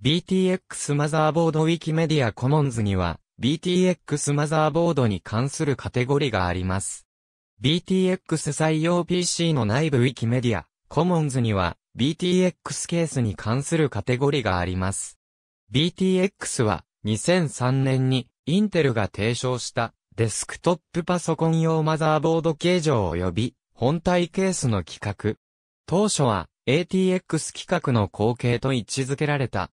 BTX マザーボードウィキメディアコモンズには、BTX マザーボードに関するカテゴリがあります。BTX 採用 PC の内部ウィキメディア、コモンズには、BTX ケースに関するカテゴリがあります。BTX は、2003年に、インテルが提唱した、デスクトップパソコン用マザーボード形状及び、本体ケースの規格。当初は、ATX 規格の後継と位置づけられた、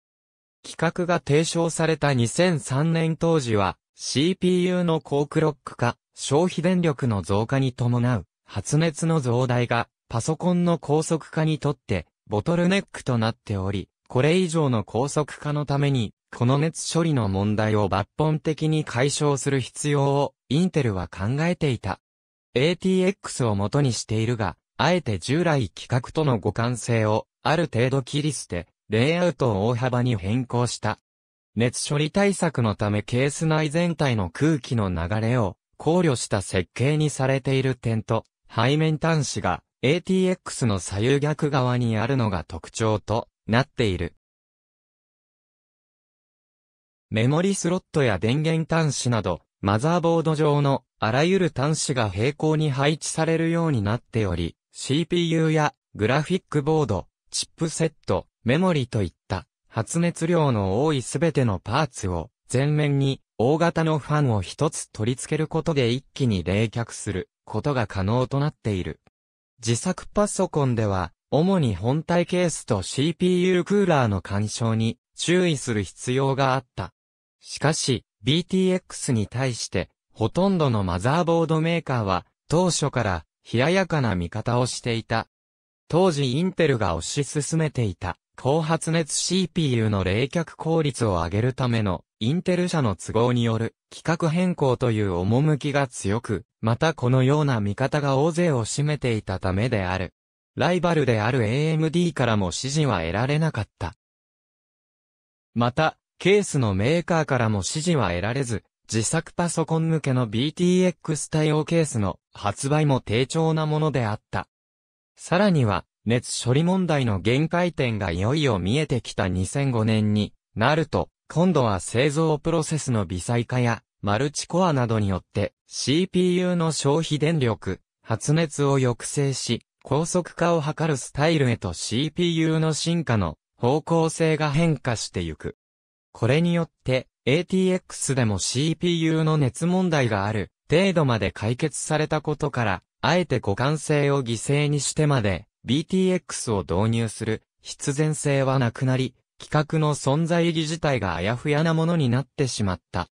企画が提唱された2003年当時は、CPU の高クロック化、消費電力の増加に伴う、発熱の増大が、パソコンの高速化にとって、ボトルネックとなっており、これ以上の高速化のために、この熱処理の問題を抜本的に解消する必要を、インテルは考えていた。ATX を元にしているが、あえて従来規格との互換性を、ある程度切り捨て、レイアウトを大幅に変更した。熱処理対策のためケース内全体の空気の流れを考慮した設計にされている点と、背面端子が ATX の左右逆側にあるのが特徴となっている。メモリスロットや電源端子など、マザーボード上のあらゆる端子が平行に配置されるようになっており、CPU やグラフィックボード、チップセット、メモリといった発熱量の多いすべてのパーツを前面に大型のファンを一つ取り付けることで一気に冷却することが可能となっている。自作パソコンでは主に本体ケースと CPU クーラーの干渉に注意する必要があった。しかし BTX に対してほとんどのマザーボードメーカーは当初から冷ややかな見方をしていた。当時インテルが推し進めていた高発熱 CPU の冷却効率を上げるための、インテル社の都合による規格変更という趣が強く、またこのような見方が大勢を占めていたためである。ライバルである AMD からも支持は得られなかった。また、ケースのメーカーからも支持は得られず、自作パソコン向けの BTX 対応ケースの発売も低調なものであった。さらには、熱処理問題の限界点がいよいよ見えてきた2005年になると、今度は製造プロセスの微細化やマルチコアなどによって CPU の消費電力、発熱を抑制し、高速化を図るスタイルへと CPU の進化の方向性が変化してゆく。これによって ATX でも CPU の熱問題がある程度まで解決されたことから、あえて互換性を犠牲にしてまで BTX を導入する必然性はなくなり、企画の存在意義自体があやふやなものになってしまった。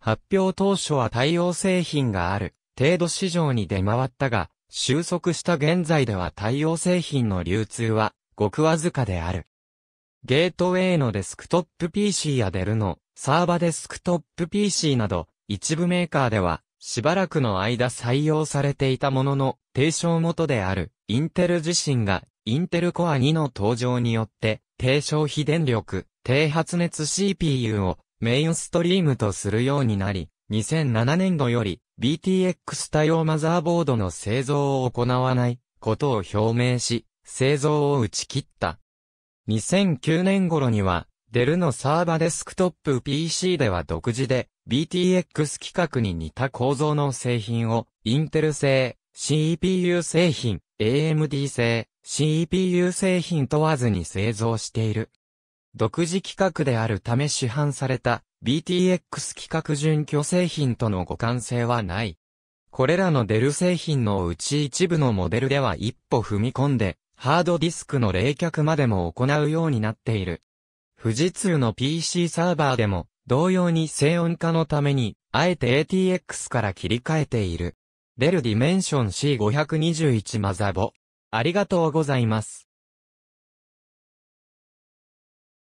発表当初は対応製品がある程度市場に出回ったが、収束した現在では対応製品の流通はごくわずかである。ゲートウェイのデスクトップ PC やデルのサーバデスクトップ PC など一部メーカーではしばらくの間採用されていたものの提唱元であるインテル自身が、インテルコア2の登場によって、低消費電力、低発熱 CPU をメインストリームとするようになり、2007年度より BTX 対応マザーボードの製造を行わないことを表明し、製造を打ち切った。2009年頃には、デルのサーバデスクトップ PC では独自で BTX 規格に似た構造の製品をインテル製 CPU 製品 AMD 製、CPU 製品問わずに製造している。独自規格であるため市販された BTX 規格準拠製品との互換性はない。これらのデル製品のうち一部のモデルでは一歩踏み込んで、ハードディスクの冷却までも行うようになっている。富士通の PC サーバーでも同様に静音化のために、あえて ATX から切り替えている。ベルディメンション C521 マザボ。ありがとうございます。